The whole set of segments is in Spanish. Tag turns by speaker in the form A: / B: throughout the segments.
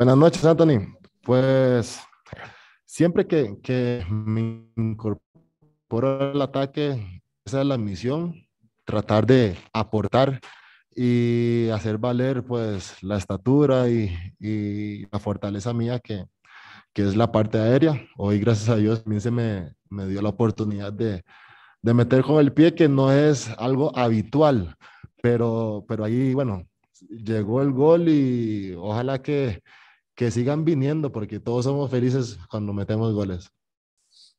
A: Buenas noches, Anthony. Pues siempre que, que me incorporo al ataque, esa es la misión, tratar de aportar y hacer valer pues la estatura y, y la fortaleza mía que, que, es la parte aérea. Hoy, gracias a Dios, también se me, me dio la oportunidad de, de, meter con el pie, que no es algo habitual, pero, pero ahí, bueno, llegó el gol y ojalá que que sigan viniendo porque todos somos felices cuando metemos goles.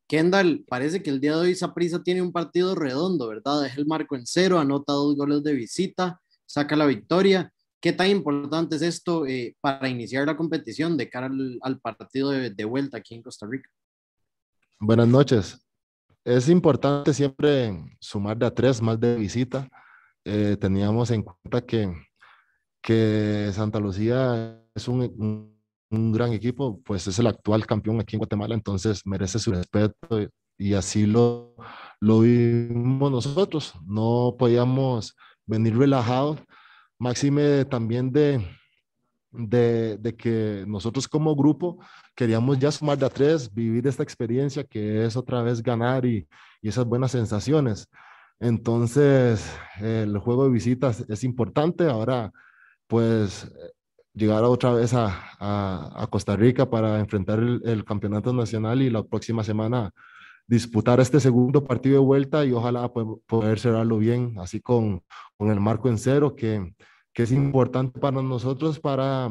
B: Kendall, parece que el día de hoy prisa tiene un partido redondo, ¿verdad? Deja el marco en cero, anota dos goles de visita, saca la victoria. ¿Qué tan importante es esto eh, para iniciar la competición de cara al, partido de, vuelta aquí en Costa Rica?
A: Buenas noches. Es importante siempre sumar de a tres más de visita. Eh, teníamos en cuenta que, que Santa Lucía es un un gran equipo, pues es el actual campeón aquí en Guatemala, entonces merece su respeto y, así lo, lo vimos nosotros. No podíamos venir relajados, máxime también de, de, que nosotros como grupo queríamos ya sumar de a tres, vivir esta experiencia que es otra vez ganar y, y esas buenas sensaciones. Entonces, el juego de visitas es importante. Ahora, pues llegar otra vez a, a, Costa Rica para enfrentar el, campeonato nacional y la próxima semana disputar este segundo partido de vuelta y ojalá poder cerrarlo bien, así con, con el marco en cero, que, que es importante para nosotros para,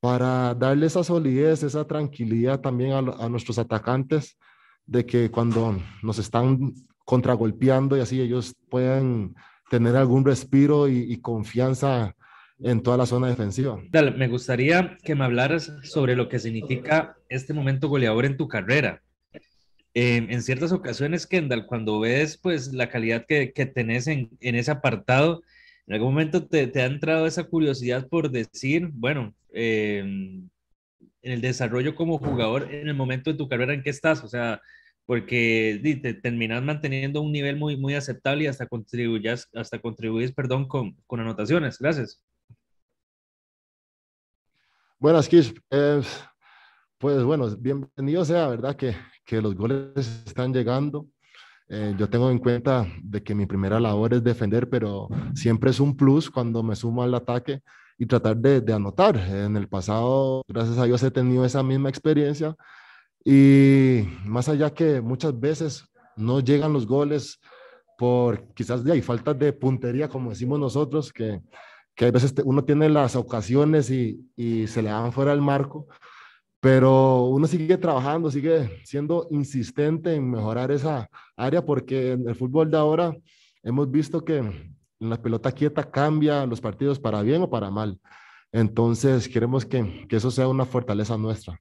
A: para darle esa solidez, esa tranquilidad también a, a nuestros atacantes, de que cuando nos están contragolpeando y así ellos puedan tener algún respiro y, y confianza en toda la zona defensiva.
B: Me gustaría que me hablaras sobre lo que significa este momento goleador en tu carrera. Eh, en ciertas ocasiones, Kendall, cuando ves pues, la calidad que, que tenés en, en, ese apartado, ¿en algún momento te, te, ha entrado esa curiosidad por decir, bueno, eh, en el desarrollo como jugador, en el momento de tu carrera en qué estás? O sea, porque te, terminas manteniendo un nivel muy, muy aceptable y hasta, contribuyas, hasta contribuyes perdón, con, con anotaciones. Gracias.
A: Buenas, Kish. Eh, pues bueno, bienvenido sea, ¿verdad? Que, que los goles están llegando. Eh, yo tengo en cuenta de que mi primera labor es defender, pero siempre es un plus cuando me sumo al ataque y tratar de, de anotar. En el pasado, gracias a Dios, he tenido esa misma experiencia. Y más allá que muchas veces no llegan los goles por quizás de ahí de puntería, como decimos nosotros, que que a veces uno tiene las ocasiones y, se le dan fuera el marco, pero uno sigue trabajando, sigue siendo insistente en mejorar esa área porque en el fútbol de ahora hemos visto que la pelota quieta cambia los partidos para bien o para mal. Entonces queremos que eso sea una fortaleza nuestra.